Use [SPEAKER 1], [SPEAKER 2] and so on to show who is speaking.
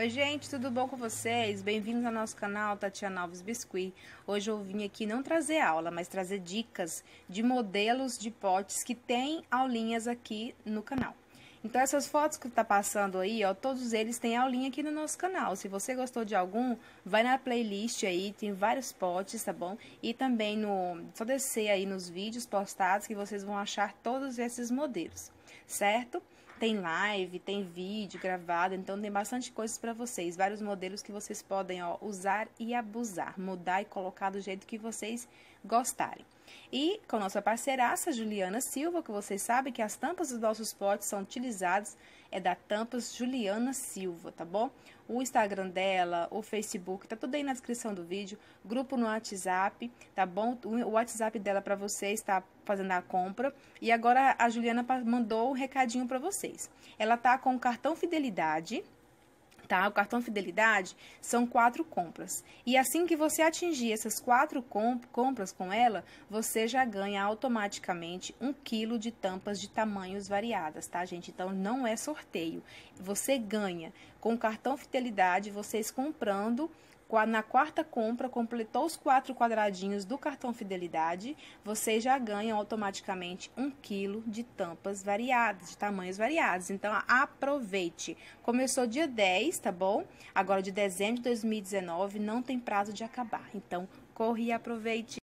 [SPEAKER 1] Oi gente, tudo bom com vocês? Bem-vindos ao nosso canal Tatiana Alves Biscuit. Hoje eu vim aqui não trazer aula, mas trazer dicas de modelos de potes que tem aulinhas aqui no canal. Então essas fotos que tá passando aí, ó, todos eles têm aulinha aqui no nosso canal. Se você gostou de algum, vai na playlist aí, tem vários potes, tá bom? E também no, só descer aí nos vídeos postados que vocês vão achar todos esses modelos, certo? Tem live, tem vídeo gravado, então tem bastante coisas para vocês, vários modelos que vocês podem ó, usar e abusar, mudar e colocar do jeito que vocês gostarem. E com nossa parceiraça Juliana Silva, que vocês sabem que as tampas dos nossos potes são utilizadas, é da Tampas Juliana Silva, tá bom? O Instagram dela, o Facebook, tá tudo aí na descrição do vídeo, grupo no WhatsApp, tá bom? O WhatsApp dela para você está fazendo a compra. E agora a Juliana mandou um recadinho para vocês. Ela tá com o cartão Fidelidade, tá? O cartão fidelidade são quatro compras. E assim que você atingir essas quatro comp compras com ela, você já ganha automaticamente um quilo de tampas de tamanhos variadas, tá, gente? Então não é sorteio. Você ganha com o cartão fidelidade, vocês comprando na quarta compra, completou os quatro quadradinhos do cartão Fidelidade, você já ganha automaticamente um quilo de tampas variadas, de tamanhos variados. Então, aproveite. Começou dia 10, tá bom? Agora, de dezembro de 2019, não tem prazo de acabar. Então, corre e aproveite.